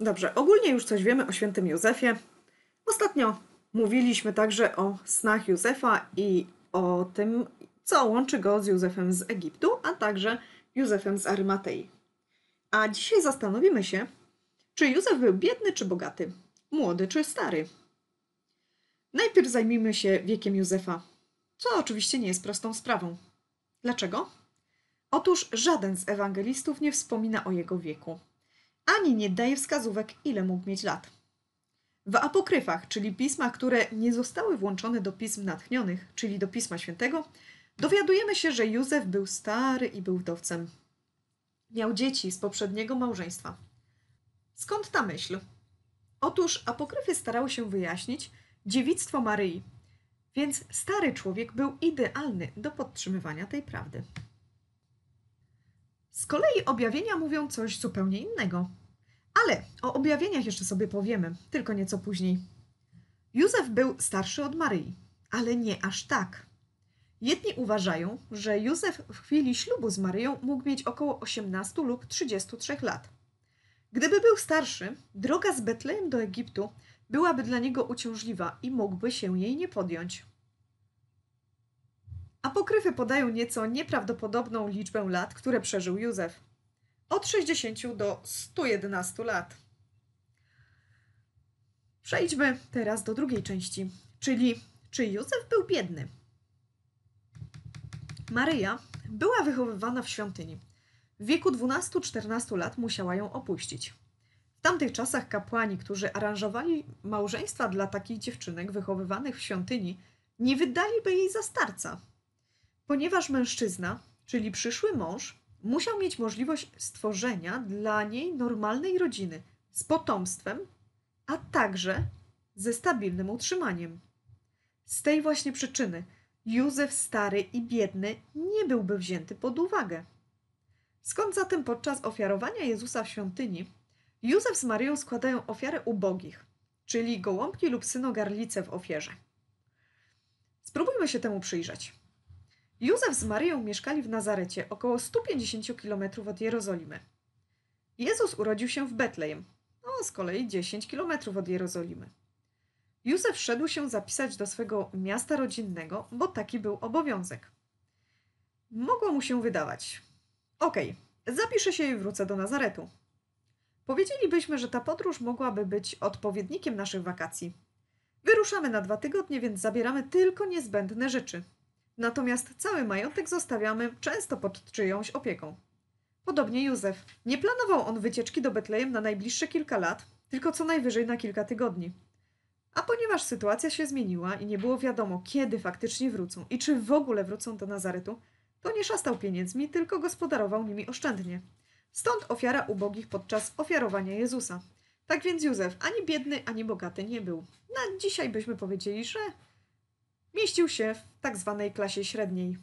Dobrze, ogólnie już coś wiemy o świętym Józefie. Ostatnio mówiliśmy także o snach Józefa i o tym, co łączy go z Józefem z Egiptu, a także Józefem z Arymatei. A dzisiaj zastanowimy się, czy Józef był biedny czy bogaty, młody czy stary. Najpierw zajmijmy się wiekiem Józefa, co oczywiście nie jest prostą sprawą. Dlaczego? Otóż żaden z ewangelistów nie wspomina o jego wieku ani nie daje wskazówek, ile mógł mieć lat. W apokryfach, czyli pismach, które nie zostały włączone do pism natchnionych, czyli do Pisma Świętego, dowiadujemy się, że Józef był stary i był wdowcem. Miał dzieci z poprzedniego małżeństwa. Skąd ta myśl? Otóż apokryfy starały się wyjaśnić dziewictwo Maryi, więc stary człowiek był idealny do podtrzymywania tej prawdy. Z kolei objawienia mówią coś zupełnie innego. Ale o objawieniach jeszcze sobie powiemy, tylko nieco później. Józef był starszy od Maryi, ale nie aż tak. Jedni uważają, że Józef w chwili ślubu z Maryją mógł mieć około 18 lub 33 lat. Gdyby był starszy, droga z Betlejem do Egiptu byłaby dla niego uciążliwa i mógłby się jej nie podjąć. Apokryfy podają nieco nieprawdopodobną liczbę lat, które przeżył Józef. Od 60 do 111 lat. Przejdźmy teraz do drugiej części, czyli czy Józef był biedny? Maryja była wychowywana w świątyni. W wieku 12-14 lat musiała ją opuścić. W tamtych czasach kapłani, którzy aranżowali małżeństwa dla takich dziewczynek wychowywanych w świątyni, nie wydaliby jej za starca. Ponieważ mężczyzna, czyli przyszły mąż, musiał mieć możliwość stworzenia dla niej normalnej rodziny z potomstwem, a także ze stabilnym utrzymaniem. Z tej właśnie przyczyny Józef stary i biedny nie byłby wzięty pod uwagę. Skąd zatem podczas ofiarowania Jezusa w świątyni Józef z Marią składają ofiarę ubogich, czyli gołąbki lub synogarlice w ofierze? Spróbujmy się temu przyjrzeć. Józef z Marią mieszkali w Nazarecie, około 150 km od Jerozolimy. Jezus urodził się w Betlejem, a no, z kolei 10 km od Jerozolimy. Józef szedł się zapisać do swego miasta rodzinnego, bo taki był obowiązek. Mogło mu się wydawać. Okej, okay, zapiszę się i wrócę do Nazaretu. Powiedzielibyśmy, że ta podróż mogłaby być odpowiednikiem naszych wakacji. Wyruszamy na dwa tygodnie, więc zabieramy tylko niezbędne rzeczy – Natomiast cały majątek zostawiamy często pod czyjąś opieką. Podobnie Józef. Nie planował on wycieczki do Betlejem na najbliższe kilka lat, tylko co najwyżej na kilka tygodni. A ponieważ sytuacja się zmieniła i nie było wiadomo, kiedy faktycznie wrócą i czy w ogóle wrócą do Nazaretu, to nie szastał pieniędzmi, tylko gospodarował nimi oszczędnie. Stąd ofiara ubogich podczas ofiarowania Jezusa. Tak więc Józef ani biedny, ani bogaty nie był. Na dzisiaj byśmy powiedzieli, że mieścił się w tak zwanej klasie średniej.